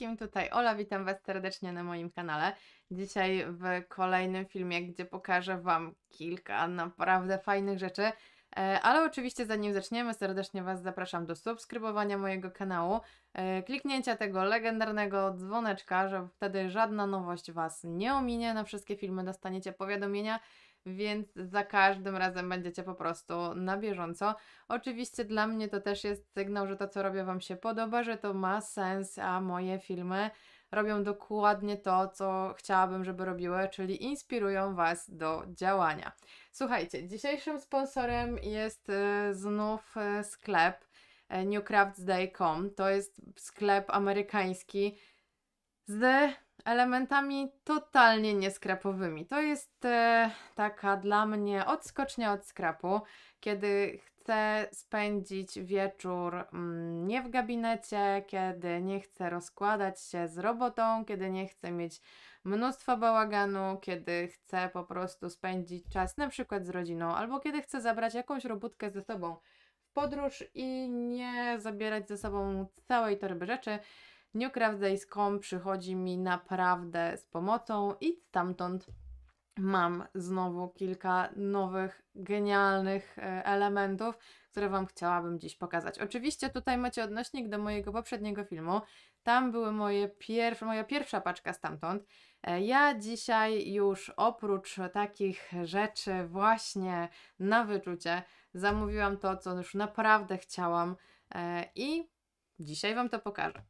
wszystkim, tutaj Ola, witam Was serdecznie na moim kanale. Dzisiaj w kolejnym filmie, gdzie pokażę Wam kilka naprawdę fajnych rzeczy, e, ale oczywiście zanim zaczniemy, serdecznie Was zapraszam do subskrybowania mojego kanału, e, kliknięcia tego legendarnego dzwoneczka, że wtedy żadna nowość Was nie ominie, na wszystkie filmy dostaniecie powiadomienia więc za każdym razem będziecie po prostu na bieżąco. Oczywiście dla mnie to też jest sygnał, że to co robię Wam się podoba, że to ma sens, a moje filmy robią dokładnie to, co chciałabym, żeby robiły, czyli inspirują Was do działania. Słuchajcie, dzisiejszym sponsorem jest y, znów y, sklep y, newcraftsday.com. To jest sklep amerykański z elementami totalnie nieskrapowymi. To jest e, taka dla mnie odskocznia od skrapu, kiedy chcę spędzić wieczór mm, nie w gabinecie, kiedy nie chcę rozkładać się z robotą, kiedy nie chcę mieć mnóstwa bałaganu, kiedy chcę po prostu spędzić czas na przykład z rodziną, albo kiedy chcę zabrać jakąś robótkę ze sobą w podróż i nie zabierać ze sobą całej torby rzeczy newcraft.com przychodzi mi naprawdę z pomocą i stamtąd mam znowu kilka nowych, genialnych e, elementów, które Wam chciałabym dziś pokazać. Oczywiście tutaj macie odnośnik do mojego poprzedniego filmu. Tam były moje pierw, moja pierwsza paczka stamtąd. E, ja dzisiaj już oprócz takich rzeczy właśnie na wyczucie zamówiłam to, co już naprawdę chciałam e, i dzisiaj Wam to pokażę.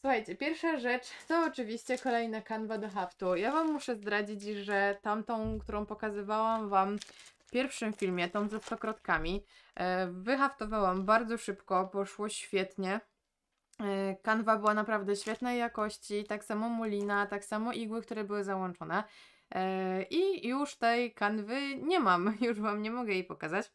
Słuchajcie, pierwsza rzecz to oczywiście kolejna kanwa do haftu. Ja Wam muszę zdradzić, że tamtą, którą pokazywałam Wam w pierwszym filmie, tą ze stokrotkami, e, wyhaftowałam bardzo szybko, poszło świetnie. E, kanwa była naprawdę świetnej jakości, tak samo mulina, tak samo igły, które były załączone. E, I już tej kanwy nie mam, już Wam nie mogę jej pokazać,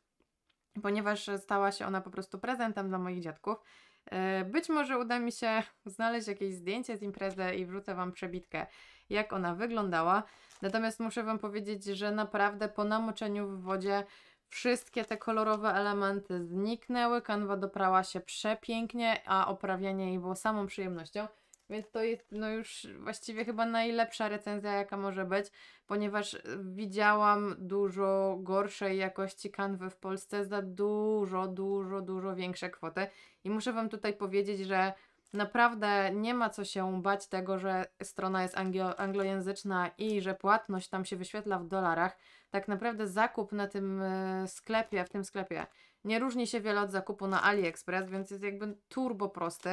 ponieważ stała się ona po prostu prezentem dla moich dziadków. E, być może uda mi się znaleźć jakieś zdjęcie z imprezy i wrzucę Wam przebitkę, jak ona wyglądała. Natomiast muszę Wam powiedzieć, że naprawdę po namoczeniu w wodzie wszystkie te kolorowe elementy zniknęły, kanwa doprała się przepięknie, a oprawianie jej było samą przyjemnością. Więc to jest no już właściwie chyba najlepsza recenzja, jaka może być, ponieważ widziałam dużo gorszej jakości kanwy w Polsce za dużo, dużo, dużo większe kwoty. I muszę Wam tutaj powiedzieć, że naprawdę nie ma co się bać tego, że strona jest anglo anglojęzyczna i że płatność tam się wyświetla w dolarach. Tak naprawdę zakup na tym e, sklepie, w tym sklepie nie różni się wiele od zakupu na AliExpress, więc jest jakby turbo prosty.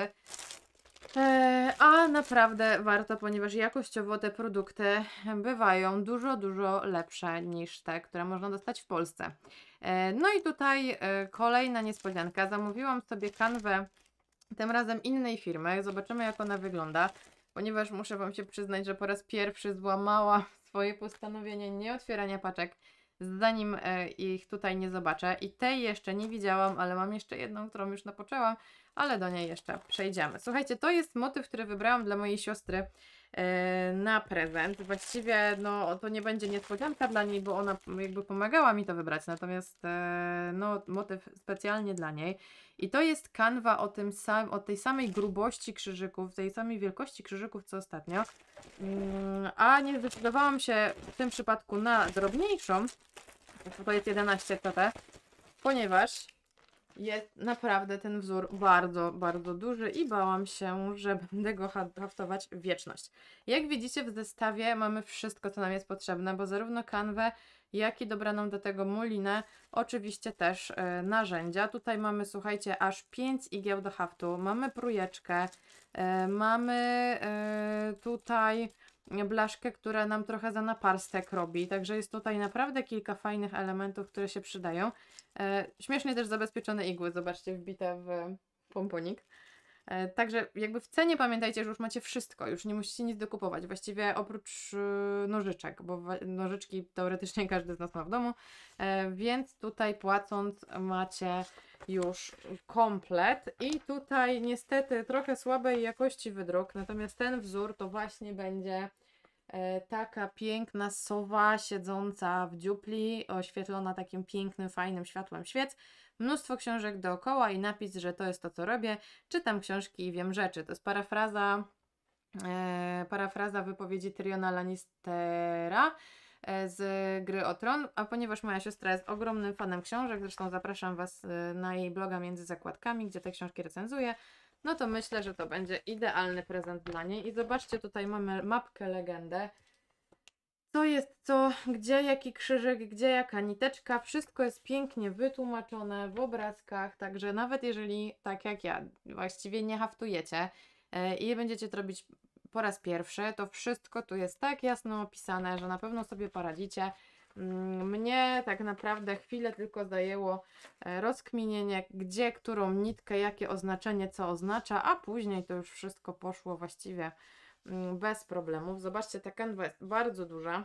E, a naprawdę warto, ponieważ jakościowo te produkty bywają dużo, dużo lepsze niż te, które można dostać w Polsce. E, no i tutaj e, kolejna niespodzianka. Zamówiłam sobie kanwę tym razem innej firmy. Zobaczymy jak ona wygląda, ponieważ muszę Wam się przyznać, że po raz pierwszy złamała swoje postanowienie nie otwierania paczek, zanim ich tutaj nie zobaczę. I tej jeszcze nie widziałam, ale mam jeszcze jedną, którą już napoczęłam ale do niej jeszcze przejdziemy. Słuchajcie, to jest motyw, który wybrałam dla mojej siostry e, na prezent. Właściwie no, to nie będzie niespodzianka dla niej, bo ona jakby pomagała mi to wybrać, natomiast e, no, motyw specjalnie dla niej. I to jest kanwa o, tym sam, o tej samej grubości krzyżyków, tej samej wielkości krzyżyków co ostatnio. Mm, a nie zdecydowałam się w tym przypadku na drobniejszą, to jest 11 TT, ponieważ jest naprawdę ten wzór bardzo, bardzo duży i bałam się, że będę go haftować wieczność. Jak widzicie w zestawie mamy wszystko, co nam jest potrzebne, bo zarówno kanwę, jak i dobraną do tego mulinę, oczywiście też y, narzędzia. Tutaj mamy, słuchajcie, aż 5 igieł do haftu, mamy prujeczkę, y, mamy y, tutaj blaszkę, która nam trochę za naparstek robi. Także jest tutaj naprawdę kilka fajnych elementów, które się przydają. E, śmiesznie też zabezpieczone igły, zobaczcie, wbite w pomponik. E, także jakby w cenie pamiętajcie, że już macie wszystko, już nie musicie nic dokupować, właściwie oprócz y, nożyczek, bo nożyczki teoretycznie każdy z nas ma w domu, e, więc tutaj płacąc macie już komplet i tutaj niestety trochę słabej jakości wydruk, natomiast ten wzór to właśnie będzie E, taka piękna sowa siedząca w dziupli, oświetlona takim pięknym, fajnym światłem świec. Mnóstwo książek dookoła i napis, że to jest to, co robię. Czytam książki i wiem rzeczy. To jest parafraza, e, parafraza wypowiedzi Tyriona Lannistera e, z gry o tron, a ponieważ moja siostra jest ogromnym fanem książek, zresztą zapraszam Was e, na jej bloga między zakładkami, gdzie te książki recenzuje, no to myślę, że to będzie idealny prezent dla niej. I zobaczcie, tutaj mamy mapkę legendę. Co jest co, gdzie jaki krzyżyk, gdzie jaka niteczka, wszystko jest pięknie wytłumaczone w obrazkach, także nawet jeżeli, tak jak ja, właściwie nie haftujecie e, i będziecie to robić po raz pierwszy, to wszystko tu jest tak jasno opisane, że na pewno sobie poradzicie. Mnie tak naprawdę chwilę tylko zajęło e, rozkminienie, gdzie którą nitkę, jakie oznaczenie co oznacza, a później to już wszystko poszło właściwie mm, bez problemów. Zobaczcie, ta kanwa jest bardzo duża,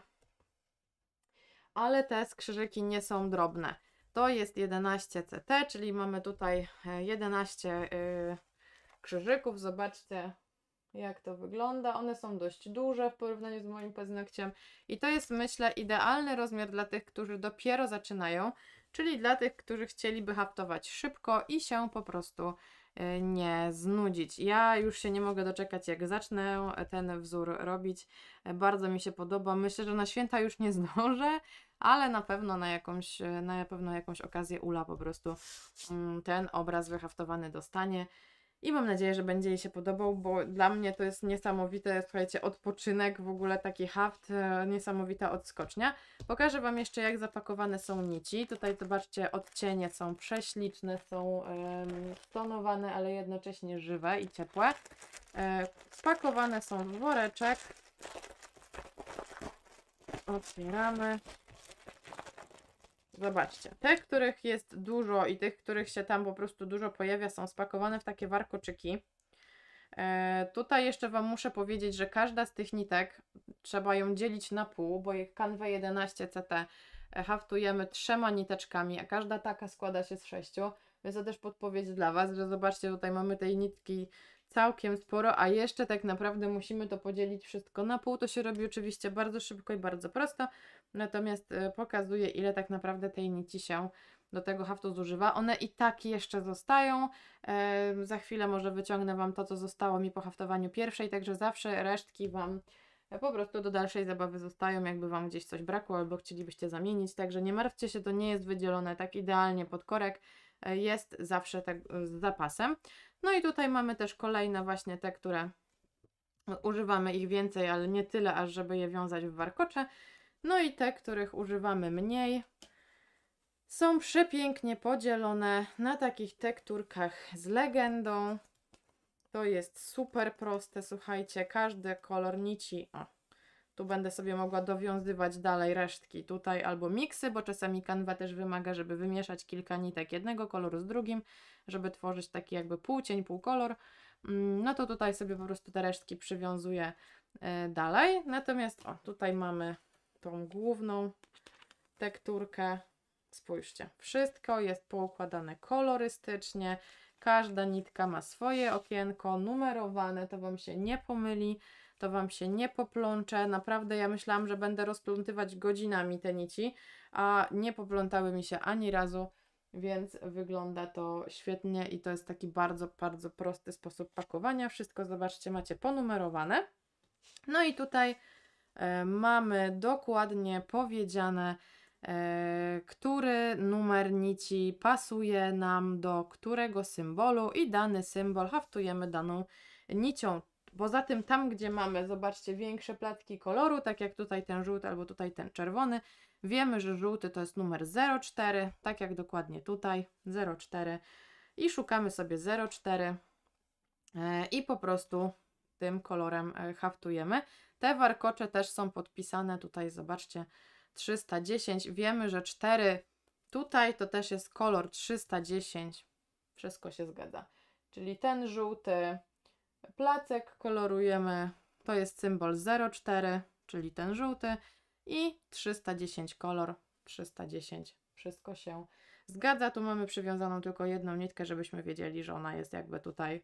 ale te skrzyżyki nie są drobne. To jest 11 CT, czyli mamy tutaj 11 e, y, krzyżyków. Zobaczcie, jak to wygląda. One są dość duże w porównaniu z moim paznokciem i to jest myślę idealny rozmiar dla tych, którzy dopiero zaczynają, czyli dla tych, którzy chcieliby haftować szybko i się po prostu e, nie znudzić. Ja już się nie mogę doczekać, jak zacznę e, ten wzór robić. E, bardzo mi się podoba. Myślę, że na święta już nie zdążę, ale na pewno na jakąś, na pewno jakąś okazję Ula po prostu mm, ten obraz wyhaftowany dostanie. I mam nadzieję, że będzie jej się podobał, bo dla mnie to jest niesamowite, słuchajcie, odpoczynek, w ogóle taki haft, e, niesamowita odskocznia. Pokażę Wam jeszcze, jak zapakowane są nici. Tutaj zobaczcie, odcienie są prześliczne, są stonowane, ale jednocześnie żywe i ciepłe. E, spakowane są w woreczek. Otwieramy. Zobaczcie, te, których jest dużo i tych, których się tam po prostu dużo pojawia, są spakowane w takie warkoczyki. E, tutaj jeszcze Wam muszę powiedzieć, że każda z tych nitek trzeba ją dzielić na pół, bo jak kanwę 11 CT haftujemy trzema niteczkami, a każda taka składa się z sześciu. Więc to też podpowiedź dla Was, że zobaczcie, tutaj mamy tej nitki całkiem sporo, a jeszcze tak naprawdę musimy to podzielić wszystko na pół. To się robi oczywiście bardzo szybko i bardzo prosto natomiast e, pokazuje, ile tak naprawdę tej nici się do tego haftu zużywa. One i tak jeszcze zostają. za chwilę może wyciągnę Wam to, co zostało mi po haftowaniu pierwszej, także zawsze resztki Wam e, po prostu do dalszej zabawy zostają, jakby Wam gdzieś coś brakło albo chcielibyście zamienić, także nie martwcie się, to nie jest wydzielone tak idealnie pod korek, e, jest zawsze tak z zapasem. No i tutaj mamy też kolejne właśnie te, które używamy ich więcej, ale nie tyle, aż żeby je wiązać w warkocze, no i te, których używamy mniej, są przepięknie podzielone na takich tekturkach z legendą. To jest super proste, słuchajcie, każdy kolor nici, o, tu będę sobie mogła dowiązywać dalej resztki tutaj albo miksy, bo czasami kanwa też wymaga, żeby wymieszać kilka nitek jednego koloru z drugim, żeby tworzyć taki jakby półcień, półkolor. Mm, no to tutaj sobie po prostu te resztki przywiązuję e, dalej. Natomiast o, tutaj mamy tą główną tekturkę. Spójrzcie, wszystko jest poukładane kolorystycznie, każda nitka ma swoje okienko, numerowane, to Wam się nie pomyli, to Wam się nie poplącze. Naprawdę ja myślałam, że będę rozplątywać godzinami te nici, a nie poplątały mi się ani razu, więc wygląda to świetnie i to jest taki bardzo, bardzo prosty sposób pakowania. Wszystko, zobaczcie, macie ponumerowane. No i tutaj E, mamy dokładnie powiedziane, e, który numer nici pasuje nam do którego symbolu i dany symbol haftujemy daną nicią. Poza tym tam, gdzie mamy, zobaczcie, większe platki koloru, tak jak tutaj ten żółty albo tutaj ten czerwony, wiemy, że żółty to jest numer 04, tak jak dokładnie tutaj 04 i szukamy sobie 04 e, i po prostu tym kolorem haftujemy. Te warkocze też są podpisane tutaj, zobaczcie, 310. Wiemy, że 4 tutaj to też jest kolor 310. Wszystko się zgadza. Czyli ten żółty placek kolorujemy, to jest symbol 04, czyli ten żółty i 310 kolor, 310. Wszystko się zgadza. Tu mamy przywiązaną tylko jedną nitkę, żebyśmy wiedzieli, że ona jest jakby tutaj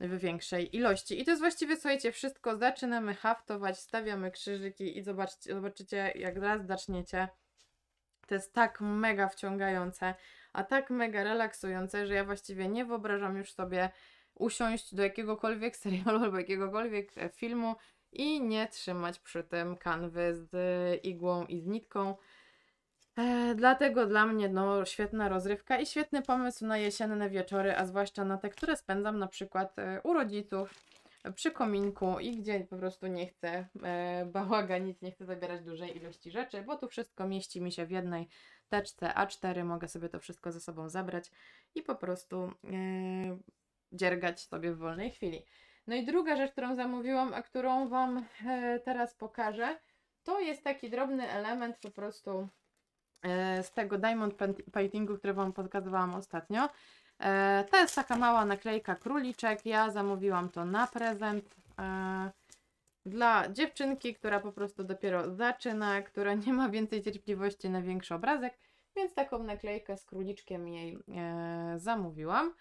w większej ilości. I to jest właściwie, słuchajcie, wszystko. Zaczynamy haftować, stawiamy krzyżyki i zobaczcie, zobaczycie, jak raz zaczniecie. To jest tak mega wciągające, a tak mega relaksujące, że ja właściwie nie wyobrażam już sobie usiąść do jakiegokolwiek serialu albo jakiegokolwiek e, filmu i nie trzymać przy tym kanwy z e, igłą i z nitką. E, dlatego dla mnie no, świetna rozrywka i świetny pomysł na jesienne wieczory, a zwłaszcza na te, które spędzam na przykład e, u rodziców e, przy kominku i gdzie po prostu nie chcę e, bałaganić, nie chcę zabierać dużej ilości rzeczy, bo tu wszystko mieści mi się w jednej teczce A4, mogę sobie to wszystko ze sobą zabrać i po prostu e, dziergać sobie w wolnej chwili. No i druga rzecz, którą zamówiłam, a którą Wam e, teraz pokażę, to jest taki drobny element po prostu E, z tego Diamond Paintingu, które Wam pokazywałam ostatnio. E, to jest taka mała naklejka króliczek. Ja zamówiłam to na prezent e, dla dziewczynki, która po prostu dopiero zaczyna, która nie ma więcej cierpliwości na większy obrazek, więc taką naklejkę z króliczkiem jej zamówiłam.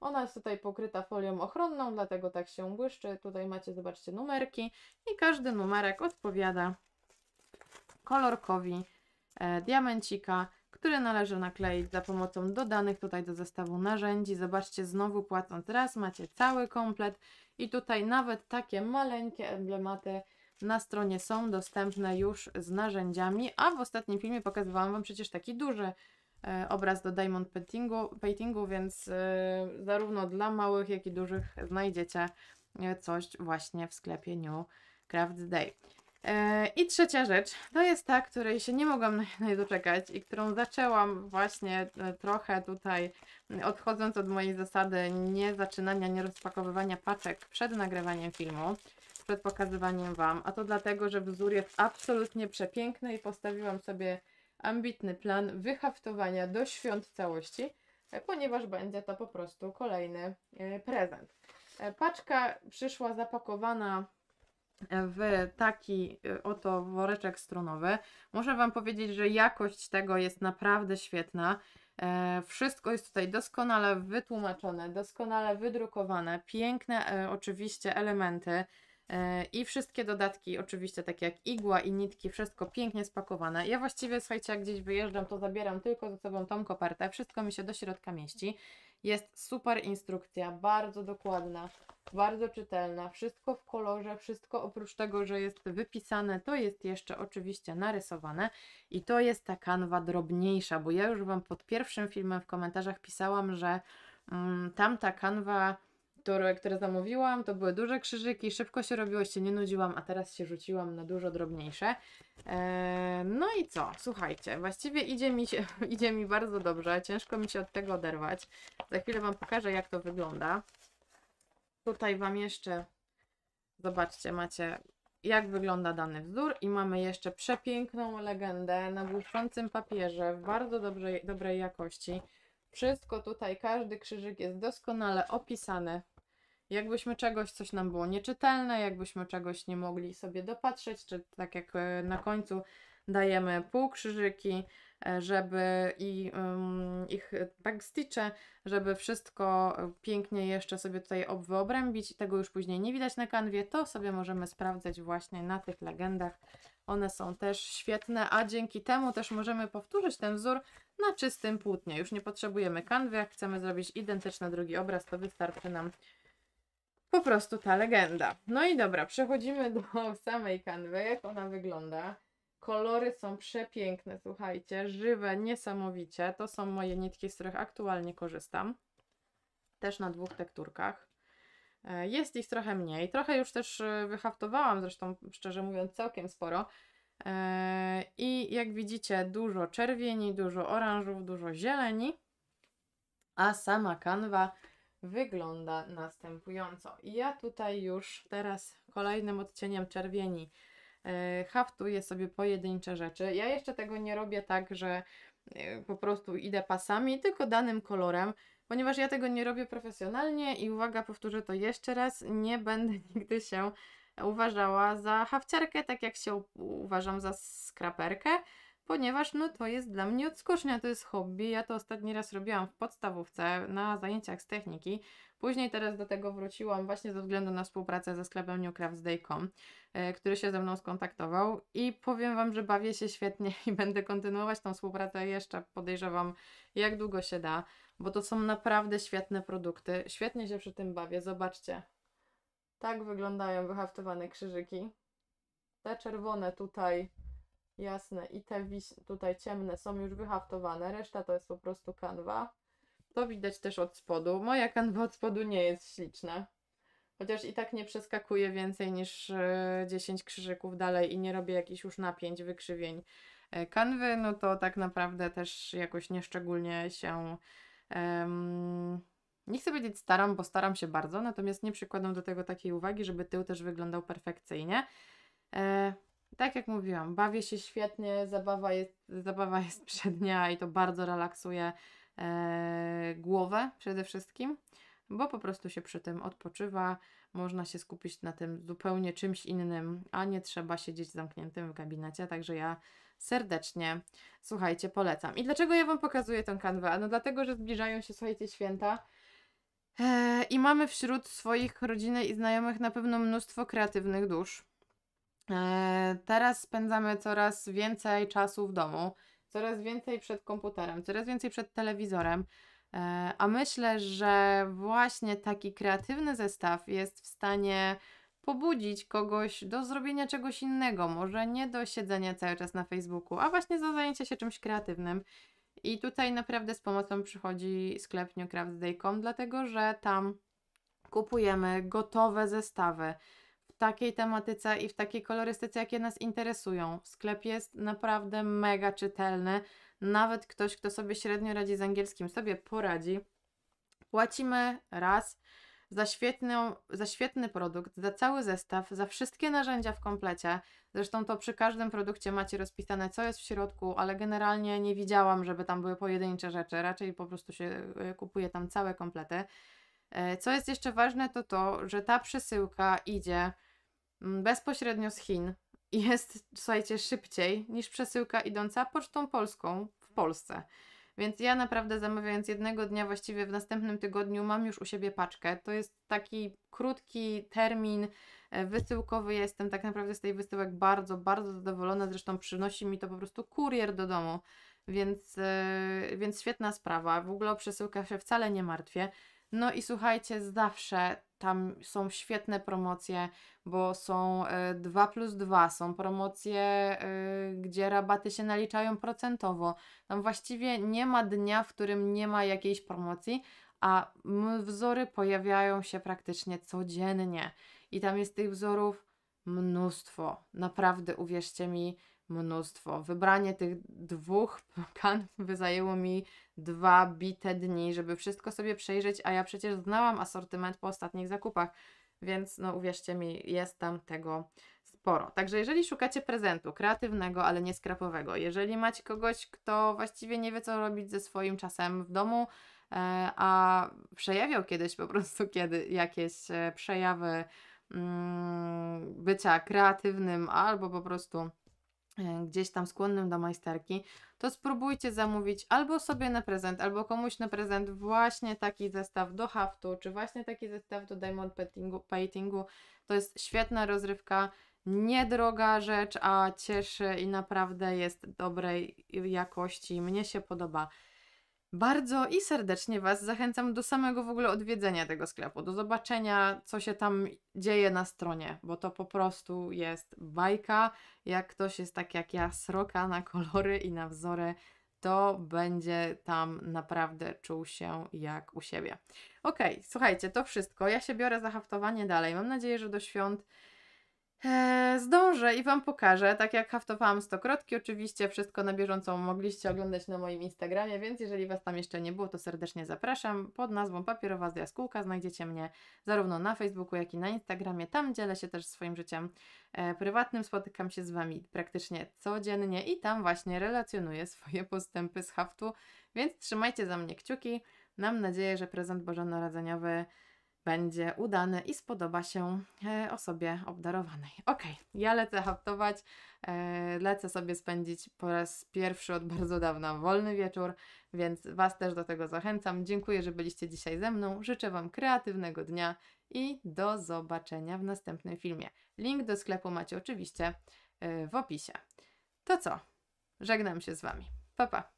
Ona jest tutaj pokryta folią ochronną, dlatego tak się błyszczy. Tutaj macie, zobaczcie, numerki i każdy numerek odpowiada kolorkowi E, diamencika, który należy nakleić za pomocą dodanych tutaj do zestawu narzędzi. Zobaczcie, znowu płacąc raz macie cały komplet i tutaj nawet takie maleńkie emblematy na stronie są dostępne już z narzędziami, a w ostatnim filmie pokazywałam Wam przecież taki duży e, obraz do Diamond Paintingu, paintingu więc e, zarówno dla małych, jak i dużych znajdziecie coś właśnie w sklepie New Crafts Day. E, I trzecia rzecz, to jest ta, której się nie mogłam doczekać i którą zaczęłam właśnie e, trochę tutaj, mm, odchodząc od mojej zasady nie zaczynania, nie rozpakowywania paczek przed nagrywaniem filmu, przed pokazywaniem Wam, a to dlatego, że wzór jest absolutnie przepiękny i postawiłam sobie ambitny plan wyhaftowania do świąt całości, e, ponieważ będzie to po prostu kolejny prezent. Paczka przyszła zapakowana w taki y, oto woreczek strunowy. Muszę Wam powiedzieć, że jakość tego jest naprawdę świetna. E, wszystko jest tutaj doskonale wytłumaczone, doskonale wydrukowane, piękne e, oczywiście elementy e, i wszystkie dodatki, oczywiście takie jak igła i nitki, wszystko pięknie spakowane. Ja właściwie, słuchajcie, jak gdzieś wyjeżdżam, to zabieram tylko ze sobą tą kopertę, wszystko mi się do środka mieści. Jest super instrukcja, bardzo dokładna bardzo czytelna, wszystko w kolorze, wszystko oprócz tego, że jest wypisane, to jest jeszcze oczywiście narysowane i to jest ta kanwa drobniejsza, bo ja już Wam pod pierwszym filmem w komentarzach pisałam, że mm, tamta kanwa, które, które zamówiłam, to były duże krzyżyki, szybko się robiło, się nie nudziłam, a teraz się rzuciłam na dużo drobniejsze. Eee, no i co? Słuchajcie, właściwie idzie mi, się, idzie mi bardzo dobrze, ciężko mi się od tego oderwać. Za chwilę Wam pokażę, jak to wygląda. Tutaj Wam jeszcze, zobaczcie, macie jak wygląda dany wzór i mamy jeszcze przepiękną legendę na błyszczącym papierze w bardzo dobrej, dobrej jakości. Wszystko tutaj, każdy krzyżyk jest doskonale opisany. Jakbyśmy czegoś, coś nam było nieczytelne, jakbyśmy czegoś nie mogli sobie dopatrzeć, czy tak jak e, na końcu dajemy półkrzyżyki, E, żeby i tak ich backstitche, żeby wszystko e, pięknie jeszcze sobie tutaj wyobrębić. Tego już później nie widać na kanwie, to sobie możemy sprawdzać właśnie na tych legendach. One są też świetne, a dzięki temu też możemy powtórzyć ten wzór na czystym płótnie. Już nie potrzebujemy kanwy, jak chcemy zrobić identyczny drugi obraz, to wystarczy nam po prostu ta legenda. No i dobra, przechodzimy do samej kanwy, jak ona wygląda. Kolory są przepiękne, słuchajcie, żywe, niesamowicie. To są moje nitki, z których aktualnie korzystam. Też na dwóch tekturkach. E, jest ich trochę mniej. Trochę już też e, wyhaftowałam, zresztą szczerze mówiąc całkiem sporo. E, I jak widzicie, dużo czerwieni, dużo oranżów, dużo zieleni. A sama kanwa wygląda następująco. I ja tutaj już teraz kolejnym odcieniem czerwieni E, haftuję sobie pojedyncze rzeczy. Ja jeszcze tego nie robię tak, że e, po prostu idę pasami, tylko danym kolorem, ponieważ ja tego nie robię profesjonalnie i uwaga, powtórzę to jeszcze raz, nie będę nigdy się uważała za hafciarkę, tak jak się uważam za skraperkę ponieważ no to jest dla mnie odskocznia, to jest hobby. Ja to ostatni raz robiłam w podstawówce na zajęciach z techniki. Później teraz do tego wróciłam właśnie ze względu na współpracę ze sklepem newcraftsday.com, e, który się ze mną skontaktował i powiem Wam, że bawię się świetnie i będę kontynuować tą współpracę jeszcze, podejrzewam, jak długo się da, bo to są naprawdę świetne produkty. Świetnie się przy tym bawię, zobaczcie. Tak wyglądają wyhaftowane krzyżyki. Te czerwone tutaj jasne i te tutaj ciemne są już wyhaftowane, reszta to jest po prostu kanwa. To widać też od spodu. Moja kanwa od spodu nie jest śliczna. Chociaż i tak nie przeskakuję więcej niż 10 e, krzyżyków dalej i nie robię jakichś już napięć, wykrzywień e, kanwy, no to tak naprawdę też jakoś nieszczególnie się. Um, nie chcę powiedzieć staram, bo staram się bardzo, natomiast nie przykładam do tego takiej uwagi, żeby tył też wyglądał perfekcyjnie. E, tak jak mówiłam, bawię się świetnie, zabawa jest, zabawa jest przednia i to bardzo relaksuje e, głowę przede wszystkim, bo po prostu się przy tym odpoczywa, można się skupić na tym zupełnie czymś innym, a nie trzeba siedzieć zamkniętym w gabinecie, także ja serdecznie, słuchajcie, polecam. I dlaczego ja Wam pokazuję tę kanwę? No dlatego, że zbliżają się, słuchajcie, święta, e, i mamy wśród swoich rodziny i znajomych na pewno mnóstwo kreatywnych dusz, E, teraz spędzamy coraz więcej czasu w domu, coraz więcej przed komputerem, coraz więcej przed telewizorem. E, a myślę, że właśnie taki kreatywny zestaw jest w stanie pobudzić kogoś do zrobienia czegoś innego, może nie do siedzenia cały czas na Facebooku, a właśnie do zajęcia się czymś kreatywnym. I tutaj naprawdę z pomocą przychodzi sklep newcraftday.com, dlatego że tam kupujemy gotowe zestawy takiej tematyce i w takiej kolorystyce, jakie nas interesują. Sklep jest naprawdę mega czytelny. Nawet ktoś, kto sobie średnio radzi z angielskim, sobie poradzi. Płacimy raz za, świetną, za świetny produkt, za cały zestaw, za wszystkie narzędzia w komplecie. Zresztą to przy każdym produkcie macie rozpisane, co jest w środku, ale generalnie nie widziałam, żeby tam były pojedyncze rzeczy. Raczej po prostu się y, kupuje tam całe komplety. E, co jest jeszcze ważne, to to, że ta przesyłka idzie Mm, bezpośrednio z Chin jest, słuchajcie, szybciej niż przesyłka idąca pocztą polską w Polsce. Więc ja naprawdę zamawiając jednego dnia, właściwie w następnym tygodniu, mam już u siebie paczkę. To jest taki krótki termin e, wysyłkowy. Ja jestem tak naprawdę z tej wysyłek bardzo, bardzo zadowolona. Zresztą przynosi mi to po prostu kurier do domu, więc, e, więc świetna sprawa. W ogóle o przesyłkach się wcale nie martwię. No i słuchajcie, zawsze tam są świetne promocje, bo są 2 e, plus 2, są promocje, e, gdzie rabaty się naliczają procentowo. Tam właściwie nie ma dnia, w którym nie ma jakiejś promocji, a wzory pojawiają się praktycznie codziennie. I tam jest tych wzorów mnóstwo. Naprawdę, uwierzcie mi, mnóstwo. Wybranie tych dwóch kanw zajęło mi dwa bite dni, żeby wszystko sobie przejrzeć, a ja przecież znałam asortyment po ostatnich zakupach, więc no uwierzcie mi, jest tam tego sporo. Także jeżeli szukacie prezentu kreatywnego, ale nie skrapowego, jeżeli macie kogoś, kto właściwie nie wie, co robić ze swoim czasem w domu, e, a przejawiał kiedyś po prostu kiedy jakieś e, przejawy mm, bycia kreatywnym albo po prostu E, gdzieś tam skłonnym do majsterki, to spróbujcie zamówić albo sobie na prezent, albo komuś na prezent właśnie taki zestaw do haftu, czy właśnie taki zestaw do diamond paintingu. To jest świetna rozrywka, niedroga rzecz, a cieszy i naprawdę jest dobrej jakości. Mnie się podoba. Bardzo i serdecznie Was zachęcam do samego w ogóle odwiedzenia tego sklepu, do zobaczenia, co się tam dzieje na stronie, bo to po prostu jest bajka. Jak ktoś jest tak jak ja, sroka na kolory i na wzory, to będzie tam naprawdę czuł się jak u siebie. Ok, słuchajcie, to wszystko. Ja się biorę za haftowanie dalej. Mam nadzieję, że do świąt Eee, zdążę i Wam pokażę. Tak jak haftowałam stokrotki, oczywiście wszystko na bieżąco mogliście oglądać na moim Instagramie, więc jeżeli Was tam jeszcze nie było, to serdecznie zapraszam. Pod nazwą Papierowa Zjaskółka znajdziecie mnie zarówno na Facebooku, jak i na Instagramie. Tam dzielę się też swoim życiem eee, prywatnym, spotykam się z Wami praktycznie codziennie i tam właśnie relacjonuję swoje postępy z haftu, więc trzymajcie za mnie kciuki. Mam nadzieję, że prezent bożonarodzeniowy będzie udane i spodoba się e, osobie obdarowanej. Ok, ja lecę haftować, e, lecę sobie spędzić po raz pierwszy od bardzo dawna wolny wieczór, więc Was też do tego zachęcam. Dziękuję, że byliście dzisiaj ze mną. Życzę Wam kreatywnego dnia i do zobaczenia w następnym filmie. Link do sklepu macie oczywiście e, w opisie. To co? Żegnam się z Wami. Pa, pa.